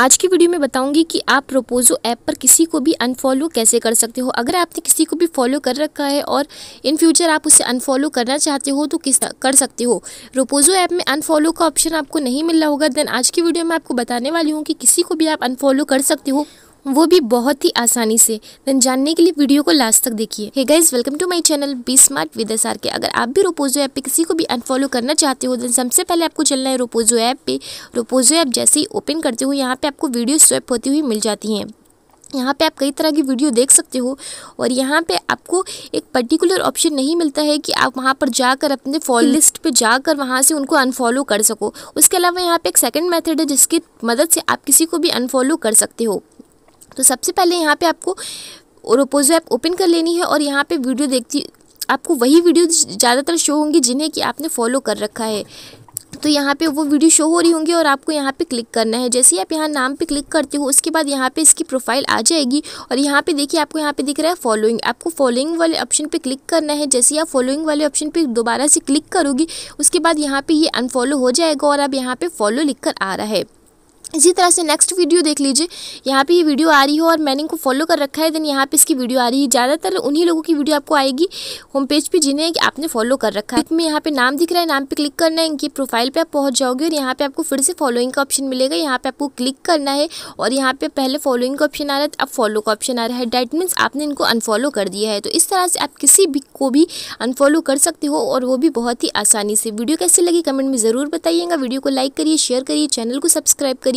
आज की वीडियो में बताऊंगी कि आप प्रोपोजो ऐप पर किसी को भी अनफॉलो कैसे कर सकते हो अगर आपने किसी को भी फॉलो कर रखा है और इन फ्यूचर आप उसे अनफॉलो करना चाहते हो तो किस कर सकते हो प्रोपोजो ऐप में अनफॉलो का ऑप्शन आपको नहीं मिल रहा होगा देन आज की वीडियो में आपको बताने वाली हूँ कि किसी को भी आप अनफॉलो कर सकते हो वो भी बहुत ही आसानी से देन जानने के लिए वीडियो को लास्ट तक देखिए hey guys welcome to my channel be smart with S R K अगर आप भी रोपोजो ऐप पे किसी को भी अनफॉलो करना चाहते हो देन सबसे पहले आपको चलना है रोपोजो ऐप पे रोपोजो ऐप जैसे ही ओपन करते हो यहाँ पे आपको वीडियो स्वैप होती हुई मिल जाती हैं यहाँ पे आप कई तरह की वीडियो देख सकते हो और यहाँ पे आपको एक पर्टिकुलर ऑप्शन नहीं मिलता है कि आप वहाँ पर जाकर अपने फॉल लिस्ट hmm. पे जाकर वहाँ से उनको अनफॉलो कर सको उसके अलावा यहाँ पे एक सेकंड मेथड है जिसकी मदद से आप किसी को भी अनफॉलो कर सकते हो तो सबसे पहले यहाँ पर आपको रोपोजो ऐप ओपन कर लेनी है और यहाँ पे वीडियो देखती आपको वही वीडियो ज़्यादातर शो होंगी जिन्हें कि आपने फॉलो कर रखा है तो यहाँ पे वो वीडियो शो हो रही होंगी और आपको यहाँ पे क्लिक करना है जैसे ही आप यहाँ नाम पे क्लिक करते हो उसके बाद यहाँ पे इसकी प्रोफाइल आ जाएगी और यहाँ पे देखिए आपको यहाँ पे दिख रहा है फॉलोइंग आपको फॉलोइंग वाले ऑप्शन पे क्लिक करना है जैसे ही आप फॉलोइंग वाले ऑप्शन पे दोबारा से क्लिक करोगी उसके बाद यहाँ पर ये यह अनफॉलो हो जाएगा और अब यहाँ पर फॉलो लिख आ रहा है इसी तरह से नेक्स्ट वीडियो देख लीजिए यहाँ पे ये वीडियो आ रही हो और मैंने इनको फॉलो कर रखा है देन यहाँ पे इसकी वीडियो आ रही है ज़्यादातर उन्हीं लोगों की वीडियो आपको आएगी होम पेज पे जिन्हें कि आपने फॉलो कर रखा है में यहाँ पे नाम दिख रहा है नाम पे क्लिक करना है इनकी प्रोफाइल पे आप पहुँच जाओगे और यहाँ पे आपको फिर से फॉलोइंग का ऑप्शन मिलेगा यहाँ पर आपको क्लिक करना है और यहाँ पे पहले फॉलोइंग का ऑप्शन आ रहा है अब फॉलो का ऑप्शन आ रहा है डैट मीन्स आपने इनको अनफॉलो कर दिया है तो इस तरह से आप किसी भी को भी अनफॉलो कर सकते हो और वो भी बहुत ही आसानी से वीडियो कैसी लगी कमेंट में ज़रूर बताइएगा वीडियो को लाइक करिए शेयर करिए चैनल को सब्सक्राइब करिए